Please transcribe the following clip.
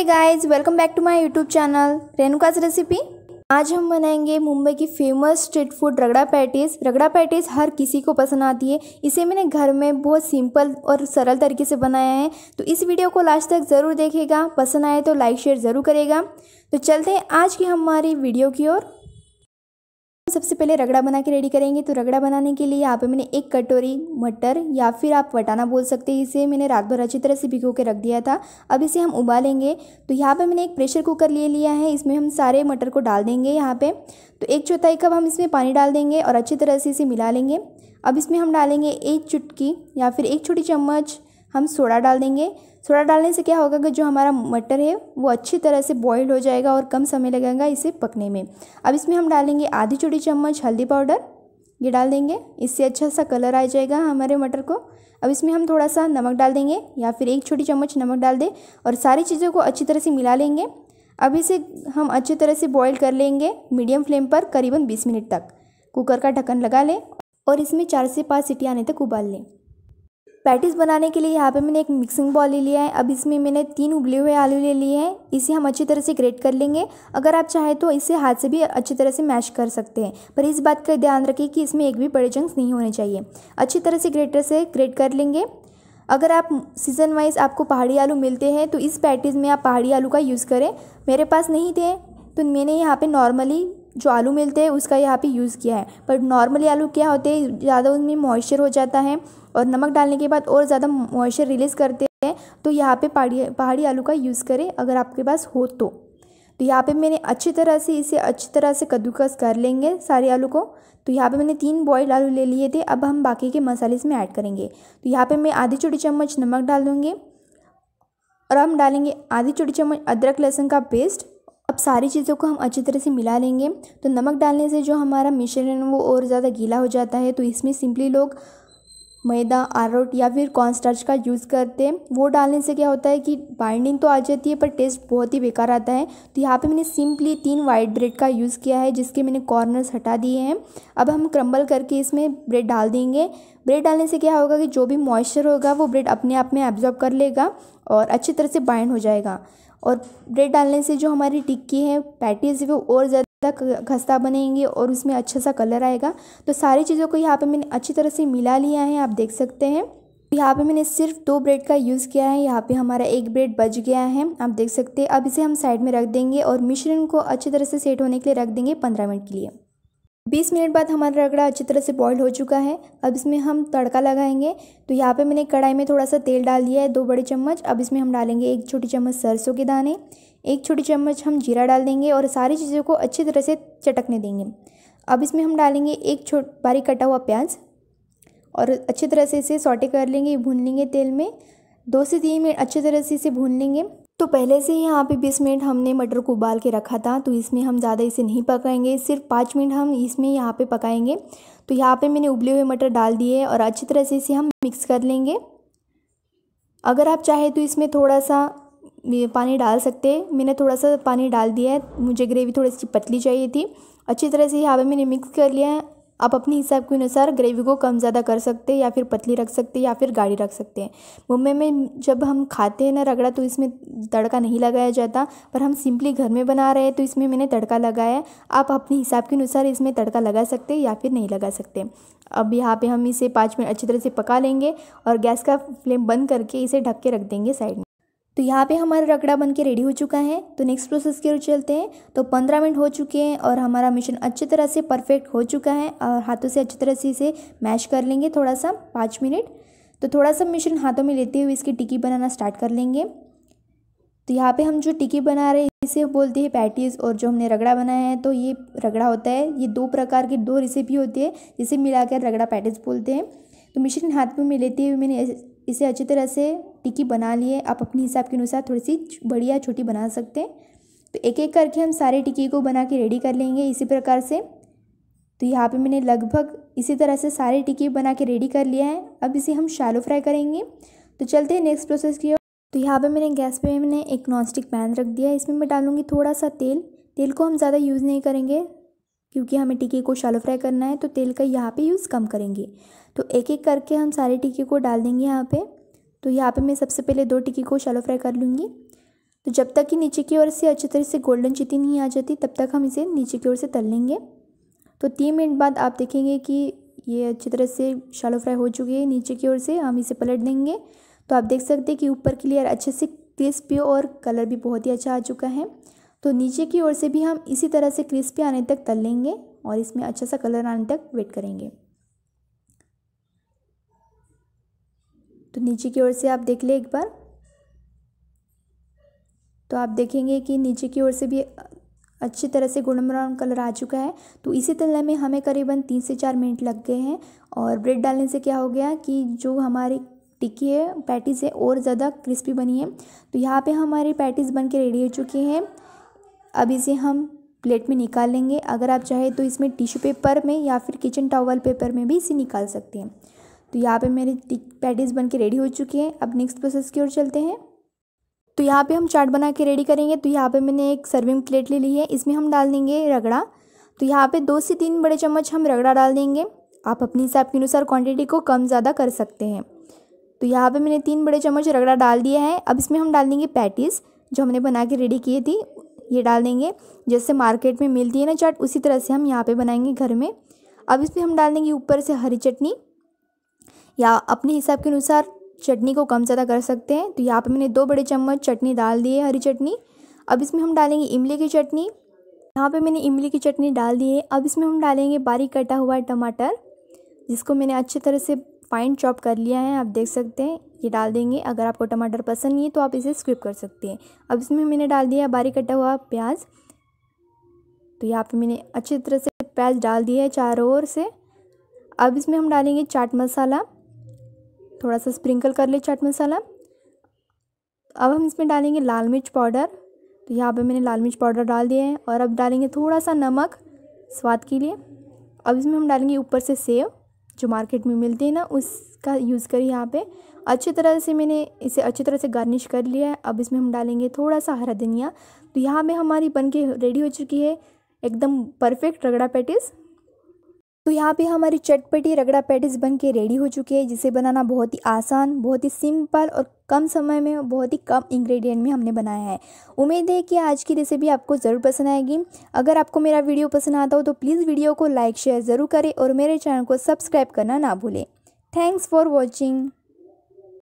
hey guys welcome back to my YouTube channel Renuka's recipe आज हम बनाएंगे मुंबई की famous street food ragda patties ragda patties हर किसी को पसंद आती है इसे मैंने घर में बहुत सिंपल और सरल तरीके से बनाया है तो इस वीडियो को लास्ट तक ज़रूर देखेगा पसंद आए तो लाइक शेयर ज़रूर करेगा तो चलते हैं आज की हमारी वीडियो की ओर तो सबसे पहले रगड़ा बना के रेडी करेंगे तो रगड़ा बनाने के लिए यहाँ पे मैंने एक कटोरी मटर या फिर आप वटाना बोल सकते हैं इसे मैंने रात भर अच्छी तरह से भिगो के रख दिया था अब इसे हम उबालेंगे तो यहाँ पे मैंने एक प्रेशर कुकर ले लिया है इसमें हम सारे मटर को डाल देंगे यहाँ पर तो एक चौथाई कप हम इसमें पानी डाल देंगे और अच्छी तरह से इसे मिला लेंगे अब इसमें हम डालेंगे एक चुटकी या फिर एक छोटी चम्मच हम सोडा डाल देंगे सोडा डालने से क्या होगा कि जो हमारा मटर है वो अच्छी तरह से बॉईल हो जाएगा और कम समय लगेगा इसे पकने में अब इसमें हम डालेंगे आधी छोटी चम्मच हल्दी पाउडर ये डाल देंगे इससे अच्छा सा कलर आ जाएगा हमारे मटर को अब इसमें हम थोड़ा सा नमक डाल देंगे या फिर एक छोटी चम्मच नमक डाल दें और सारी चीज़ों को अच्छी तरह से मिला लेंगे अब इसे हम अच्छी तरह से बॉईल कर लेंगे मीडियम फ्लेम पर करीबन 20 मिनट तक कुकर का ढक्कन लगा लें और इसमें चार से पाँच सीटी आने तक उबाल लें पैटिस बनाने के लिए यहाँ पे मैंने एक मिक्सिंग बॉल ले लिया है अब इसमें मैंने तीन उबले हुए आलू ले लिए हैं इसे हम अच्छी तरह से ग्रेट कर लेंगे अगर आप चाहें तो इसे हाथ से भी अच्छी तरह से मैश कर सकते हैं पर इस बात का ध्यान रखें कि इसमें एक भी बड़े जंक्स नहीं होने चाहिए अच्छी तरह से ग्रेटर से ग्रेट कर लेंगे अगर आप सीज़न वाइज आपको पहाड़ी आलू मिलते हैं तो इस पैटिस में आप पहाड़ी आलू का यूज़ करें मेरे पास नहीं थे तो मैंने यहाँ पर नॉर्मली जो आलू मिलते हैं उसका यहाँ पे यूज़ किया है पर नॉर्मली आलू क्या होते हैं ज़्यादा उनमें मॉइस्चर हो जाता है और नमक डालने के बाद और ज़्यादा मॉइस्चर रिलीज़ करते हैं तो यहाँ पे पहाड़ी पहाड़ी आलू का यूज़ करें अगर आपके पास हो तो तो यहाँ पे मैंने अच्छी तरह से इसे अच्छी तरह से कद्दूकस कर लेंगे सारे आलू को तो यहाँ पे मैंने तीन बॉयल आलू ले लिए थे अब हम बाकी के मसाले इसमें ऐड करेंगे तो यहाँ पर मैं आधी छोटी चम्मच नमक डाल दूँगी और हम डालेंगे आधी छोटी चम्मच अदरक लहसुन का पेस्ट सारी चीज़ों को हम अच्छी तरह से मिला लेंगे तो नमक डालने से जो हमारा मिश्रण है वो और ज़्यादा गीला हो जाता है तो इसमें सिंपली लोग मैदा आरोट या फिर कॉर्नस्टार्च का यूज़ करते हैं वो डालने से क्या होता है कि बाइंडिंग तो आ जाती है पर टेस्ट बहुत ही बेकार आता है तो यहाँ पे मैंने सिंपली तीन वाइट ब्रेड का यूज़ किया है जिसके मैंने कॉर्नर्स हटा दिए हैं अब हम क्रम्बल करके इसमें ब्रेड डाल देंगे ब्रेड डालने से क्या होगा कि जो भी मॉइस्चर होगा वो ब्रेड अपने आप में एब्जॉर्ब कर लेगा और अच्छी तरह से बाइंड हो जाएगा और ब्रेड डालने से जो हमारी टिक्की है पैटीज है वो और ज़्यादा खस्ता बनेंगे और उसमें अच्छा सा कलर आएगा तो सारी चीज़ों को यहाँ पर मैंने अच्छी तरह से मिला लिया है आप देख सकते हैं यहाँ पे मैंने सिर्फ दो ब्रेड का यूज़ किया है यहाँ पे हमारा एक ब्रेड बच गया है आप देख सकते हैं अब इसे हम साइड में रख देंगे और मिश्रण को अच्छी तरह से सेट होने के लिए रख देंगे पंद्रह मिनट के लिए बीस मिनट बाद हमारा रगड़ा अच्छी तरह से बॉईल हो चुका है अब इसमें हम तड़का लगाएंगे तो यहाँ पे मैंने कढ़ाई में थोड़ा सा तेल डाल दिया है दो बड़े चम्मच अब इसमें हम डालेंगे एक छोटी चम्मच सरसों के दाने एक छोटी चम्मच हम जीरा डाल देंगे और सारी चीज़ों को अच्छी तरह से चटकने देंगे अब इसमें हम डालेंगे एक छोट बारीक कटा हुआ प्याज और अच्छी तरह से इसे सॉटे कर लेंगे भून लेंगे तेल में दो से तीन मिनट अच्छी तरह से इसे भून लेंगे तो पहले से ही यहाँ पे 20 मिनट हमने मटर को उबाल के रखा था तो इसमें हम ज़्यादा इसे नहीं पकाएंगे सिर्फ पाँच मिनट हम इसमें यहाँ पे पकाएंगे तो यहाँ पे मैंने उबले हुए मटर डाल दिए और अच्छी तरह से इसे हम मिक्स कर लेंगे अगर आप चाहे तो इसमें थोड़ा सा पानी डाल सकते हैं मैंने थोड़ा सा पानी डाल दिया है मुझे ग्रेवी थोड़ी सी पतली चाहिए थी अच्छी तरह से यहाँ पर मैंने मिक्स कर लिया है आप अपने हिसाब के अनुसार ग्रेवी को कम ज़्यादा कर सकते हैं या फिर पतली रख सकते हैं या फिर गाढ़ी रख सकते हैं मुंबई में जब हम खाते हैं ना रगड़ा तो इसमें तड़का नहीं लगाया जाता पर हम सिंपली घर में बना रहे हैं तो इसमें मैंने तड़का लगाया है आप अपने हिसाब के अनुसार इसमें तड़का लगा सकते हैं या फिर नहीं लगा सकते अब यहाँ पर हम इसे पाँच मिनट अच्छी तरह से पका लेंगे और गैस का फ्लेम बंद करके इसे ढक के रख देंगे साइड में तो यहाँ पे हमारा रगड़ा बन के रेडी हो चुका है तो नेक्स्ट प्रोसेस की ओर चलते हैं तो पंद्रह मिनट हो चुके हैं और हमारा मिशन अच्छी तरह से परफेक्ट हो चुका है और हाथों से अच्छी तरह से इसे मैश कर लेंगे थोड़ा सा पाँच मिनट तो थोड़ा सा मिशन हाथों में लेते हुए इसकी टिक्की बनाना स्टार्ट कर लेंगे तो यहाँ पे हम जो टिकी बना रहे हैं इसे बोलते हैं पैटीज और जो हमने रगड़ा बनाया है तो ये रगड़ा होता है ये दो प्रकार की दो रेसिपी होती है जिसे मिलाकर रगड़ा पैटीज बोलते हैं तो मिशन हाथ में लेते हुए मैंने इसे अच्छी तरह से टिक्की बना लिए आप अपने हिसाब के अनुसार थोड़ी सी बड़ी या छोटी बना सकते हैं तो एक एक करके हम सारे टिक्की को बना के रेडी कर लेंगे इसी प्रकार से तो यहाँ पे मैंने लगभग इसी तरह से सारे टिक्की बना के रेडी कर लिया है अब इसे हम शालो फ्राई करेंगे तो चलते हैं नेक्स्ट प्रोसेस की ओर तो यहाँ पे मैंने गैस पे मैंने एक नॉनस्टिक पैन रख दिया इसमें मैं डालूँगी थोड़ा सा तेल तेल को हम ज़्यादा यूज़ नहीं करेंगे क्योंकि हमें टिके को शैलो फ्राई करना है तो तेल का यहाँ पे यूज़ कम करेंगे तो एक एक करके हम सारे टिके को डाल देंगे यहाँ पे तो यहाँ पे मैं सबसे पहले दो टिके को शैलो फ्राई कर लूँगी तो जब तक कि नीचे की ओर से अच्छी तरह से गोल्डन चिटी नहीं आ जाती तब तक हम इसे नीचे की ओर से तल लेंगे तो तीन मिनट बाद आप देखेंगे कि ये अच्छी तरह से शैलो फ्राई हो चुकी है नीचे की ओर से हम इसे पलट देंगे तो आप देख सकते हैं कि ऊपर की लेयर अच्छे से क्रिस्पी और कलर भी बहुत ही अच्छा आ चुका है तो नीचे की ओर से भी हम इसी तरह से क्रिस्पी आने तक तल लेंगे और इसमें अच्छा सा कलर आने तक वेट करेंगे तो नीचे की ओर से आप देख ले एक बार तो आप देखेंगे कि नीचे की ओर से भी अच्छी तरह से गोल्डन ब्राउन कलर आ चुका है तो इसी तलने में हमें करीबन तीन से चार मिनट लग गए हैं और ब्रेड डालने से क्या हो गया कि जो हमारी टिक्की है पैटीज़ है और ज़्यादा क्रिस्पी बनी है तो यहाँ पे हमारी पैटीज़ बन के रेडी हो चुकी हैं अब इसे हम प्लेट में निकाल लेंगे अगर आप चाहें तो इसमें टिश्यू पेपर में या फिर किचन टॉवल पेपर में भी इसे निकाल सकते हैं तो यहाँ पे मेरे पैटीज बन के रेडी हो चुके हैं अब नेक्स्ट प्रोसेस की ओर चलते हैं तो यहाँ पे हम चाट बना के रेडी करेंगे तो यहाँ पे मैंने एक सर्विंग प्लेट ले ली है इसमें हम डाल देंगे रगड़ा तो यहाँ पे दो से तीन बड़े चम्मच हम रगड़ा डाल देंगे आप अपने हिसाब के अनुसार क्वांटिटी को कम ज़्यादा कर सकते हैं तो यहाँ पर मैंने तीन बड़े चम्मच रगड़ा डाल दिया है अब इसमें हम डाल देंगे पैटीज़ जो हमने बना के रेडी किए थी ये डाल देंगे जैसे मार्केट में मिलती है ना चाट उसी तरह से हम यहाँ पे बनाएंगे घर में अब इस पर हम डाल देंगे ऊपर से हरी चटनी या अपने हिसाब के अनुसार चटनी को कम ज़्यादा कर सकते हैं तो यहाँ पे मैंने दो बड़े चम्मच चटनी डाल दी है हरी चटनी अब इसमें हम डालेंगे इमली की चटनी यहाँ पे मैंने इमली की चटनी डाल दी है अब इसमें हम डालेंगे बारीक कटा हुआ टमाटर जिसको मैंने अच्छे तरह से फाइन चॉप कर लिया है आप देख सकते हैं ये डाल देंगे अगर आपको टमाटर पसंद नहीं है तो आप इसे स्क्रिप कर सकते हैं अब इसमें मैंने डाल दिया बारीक कटा हुआ प्याज तो यहाँ पे मैंने अच्छी तरह से प्याज डाल दिया है चारों ओर से अब इसमें हम डालेंगे चाट मसाला थोड़ा सा स्प्रिंकल कर ले चाट मसाला अब हम इसमें डालेंगे लाल मिर्च पाउडर तो यहाँ पर मैंने लाल मिर्च पाउडर डाल दिया है और अब डालेंगे थोड़ा सा नमक स्वाद के लिए अब इसमें हम डालेंगे ऊपर से सेव जो मार्केट में मिलती है ना उसका यूज़ करिए यहाँ पे अच्छी तरह से मैंने इसे अच्छी तरह से गार्निश कर लिया है अब इसमें हम डालेंगे थोड़ा सा हरा धनिया तो यहाँ में हमारी बन के रेडी हो चुकी है एकदम परफेक्ट रगड़ा पैटिस तो यहाँ पे हमारी चटपटी रगड़ा पैटिस बन के रेडी हो चुकी है जिसे बनाना बहुत ही आसान बहुत ही सिंपल और कम समय में बहुत ही कम इंग्रेडिएंट में हमने बनाया है उम्मीद है कि आज की रेसिपी आपको ज़रूर पसंद आएगी अगर आपको मेरा वीडियो पसंद आता हो तो प्लीज़ वीडियो को लाइक शेयर ज़रूर करें और मेरे चैनल को सब्सक्राइब करना ना भूलें थैंक्स फॉर वॉचिंग